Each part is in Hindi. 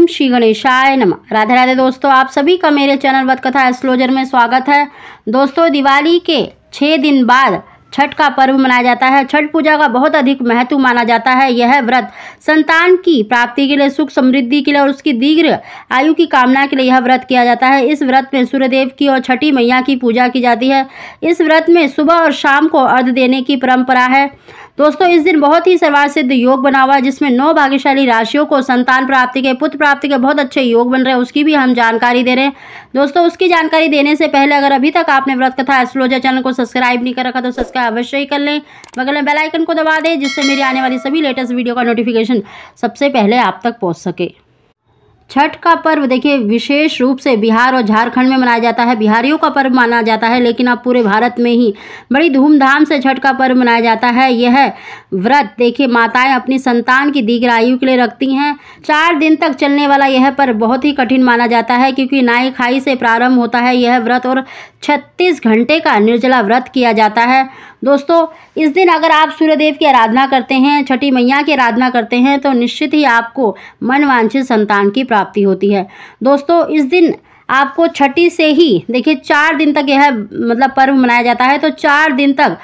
ओम श्री गणेशाय नम राधे राधे दोस्तों आप सभी का मेरे चैनल बतकथा एस्ट्रोलॉजर में स्वागत है दोस्तों दिवाली के छः दिन बाद छठ का पर्व मनाया जाता है छठ पूजा का बहुत अधिक महत्व माना जाता है यह व्रत संतान की प्राप्ति के लिए सुख समृद्धि के लिए और उसकी दीर्घ आयु की कामना के लिए यह व्रत किया जाता है इस व्रत में सूर्यदेव की और छठी मैया की पूजा की जाती है इस व्रत में सुबह और शाम को अर्ध देने की परंपरा है दोस्तों इस दिन बहुत ही सर्वार सिद्ध योग बना हुआ है जिसमें नौ भाग्यशाली राशियों को संतान प्राप्ति के पुत्र प्राप्ति के बहुत अच्छे योग बन रहे हैं उसकी भी हम जानकारी दे रहे हैं दोस्तों उसकी जानकारी देने से पहले अगर अभी तक आपने व्रत कथा एस्ट्रोलॉजर चैनल को सब्सक्राइब नहीं कर रखा तो सब्सक्राइब सब्सक्राइब अवश्य कर लें बगल में बेल आइकन को दबा दें जिससे मेरी आने वाली सभी लेटेस्ट वीडियो का नोटिफिकेशन सबसे पहले आप तक पहुंच सके छठ का पर्व देखिए विशेष रूप से बिहार और झारखंड में मनाया जाता है बिहारियों का पर्व माना जाता है लेकिन अब पूरे भारत में ही बड़ी धूमधाम से छठ का पर्व मनाया जाता है यह व्रत देखिए माताएं अपनी संतान की दीर्घ आयु के लिए रखती हैं चार दिन तक चलने वाला यह पर्व बहुत ही कठिन माना जाता है क्योंकि नाई खाई से प्रारंभ होता है यह व्रत और छत्तीस घंटे का निर्जला व्रत किया जाता है दोस्तों इस दिन अगर आप सूर्यदेव की आराधना करते हैं छठी मैया की आराधना करते हैं तो निश्चित ही आपको मनवांछित संतान की प्राप्ति प्राप्ति होती है दोस्तों इस दिन आपको छठी से ही देखिए चार दिन तक यह मतलब पर्व मनाया जाता है तो चार दिन तक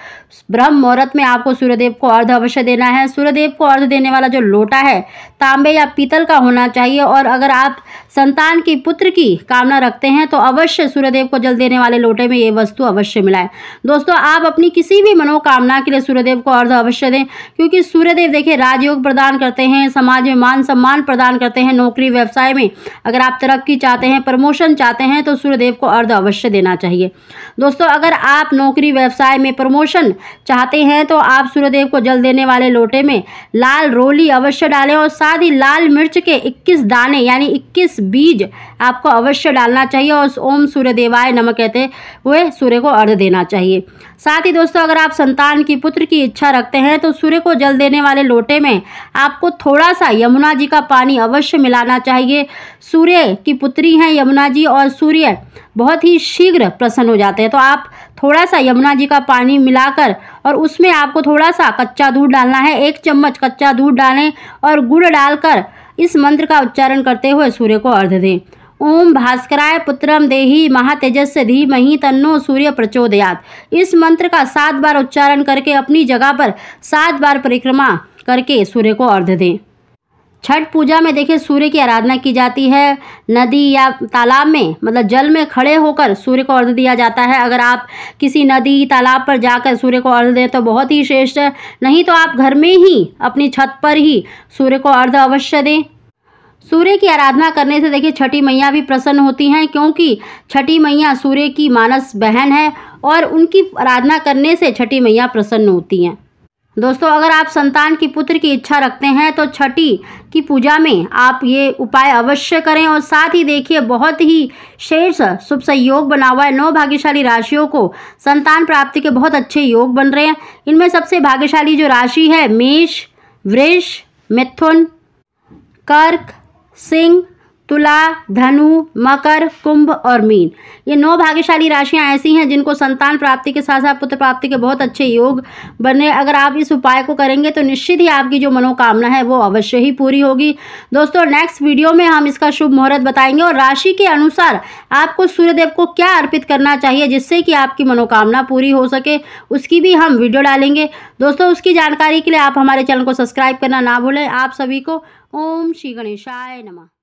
ब्रह्म मुहूर्त में आपको सूर्यदेव को अर्ध अवश्य देना है सूर्यदेव को अर्ध देने वाला जो लोटा है तांबे या पीतल का होना चाहिए और अगर आप संतान की पुत्र की कामना रखते हैं तो अवश्य सूर्यदेव को जल देने वाले लोटे में ये वस्तु अवश्य मिलाएं दोस्तों आप अपनी किसी भी मनोकामना के लिए सूर्यदेव को अर्ध अवश्य दें क्योंकि सूर्यदेव देखिए राजयोग प्रदान करते हैं समाज में मान सम्मान प्रदान करते हैं नौकरी व्यवसाय में अगर आप तरक्की चाहते हैं प्रमोशन चाहते हैं तो सूर्यदेव को अर्ध अवश्य देना चाहिए दोस्तों अगर आप नौकरी व्यवसाय में प्रमोशन चाहते हैं तो आप सूर्यदेव को जल देने वाले लोटे में लाल रोली अवश्य डालें और साथ ही लाल मिर्च के 21 दाने यानी 21 बीज आपको अवश्य डालना चाहिए और ओम सूर्य देवाय नमक कहते हुए सूर्य को अर्ध देना चाहिए साथ ही दोस्तों अगर आप संतान की पुत्र की इच्छा रखते हैं तो सूर्य को जल देने वाले लोटे में आपको थोड़ा सा यमुना जी का पानी अवश्य मिलाना चाहिए सूर्य की पुत्री हैं यमुना जी जी और सूर्य बहुत ही शीघ्र प्रसन्न हो जाते हैं तो आप थोड़ा सा यमुना जी का पानी मिलाकर और उसमें आपको थोड़ा सा कच्चा दूध डालना है एक चम्मच कच्चा दूध डालें और गुड़ डालकर इस मंत्र का उच्चारण करते हुए सूर्य को अर्ध दें ओम भास्कराय पुत्रम देही महातेजस्य धीमहि तन्नो सूर्य प्रचोदयात इस मंत्र का सात बार उच्चारण करके अपनी जगह पर सात बार परिक्रमा करके सूर्य को अर्ध दें छठ पूजा में देखिए सूर्य की आराधना की जाती है नदी या तालाब में मतलब जल में खड़े होकर सूर्य को अर्घ दिया जाता है अगर आप किसी नदी तालाब पर जाकर सूर्य को अर्घ दें तो बहुत ही श्रेष्ठ है नहीं तो आप घर में ही अपनी छत पर ही सूर्य को अर्घ अवश्य दें सूर्य की आराधना करने से देखिए छठी मैया भी प्रसन्न होती हैं क्योंकि छठी मैया सूर्य की मानस बहन है और उनकी आराधना करने से छठी मैया प्रसन्न होती हैं दोस्तों अगर आप संतान की पुत्र की इच्छा रखते हैं तो छठी की पूजा में आप ये उपाय अवश्य करें और साथ ही देखिए बहुत ही शेष शुभ संयोग बना हुआ है नौ भाग्यशाली राशियों को संतान प्राप्ति के बहुत अच्छे योग बन रहे हैं इनमें सबसे भाग्यशाली जो राशि है मेष वृष मिथुन कर्क सिंह तुला धनु मकर कुंभ और मीन ये नौ भाग्यशाली राशियां ऐसी हैं जिनको संतान प्राप्ति के साथ साथ पुत्र प्राप्ति के बहुत अच्छे योग बने अगर आप इस उपाय को करेंगे तो निश्चित ही आपकी जो मनोकामना है वो अवश्य ही पूरी होगी दोस्तों नेक्स्ट वीडियो में हम इसका शुभ मुहूर्त बताएंगे और राशि के अनुसार आपको सूर्यदेव को क्या अर्पित करना चाहिए जिससे कि आपकी मनोकामना पूरी हो सके उसकी भी हम वीडियो डालेंगे दोस्तों उसकी जानकारी के लिए आप हमारे चैनल को सब्सक्राइब करना ना भूलें आप सभी को ओम श्री गणेशाय नमः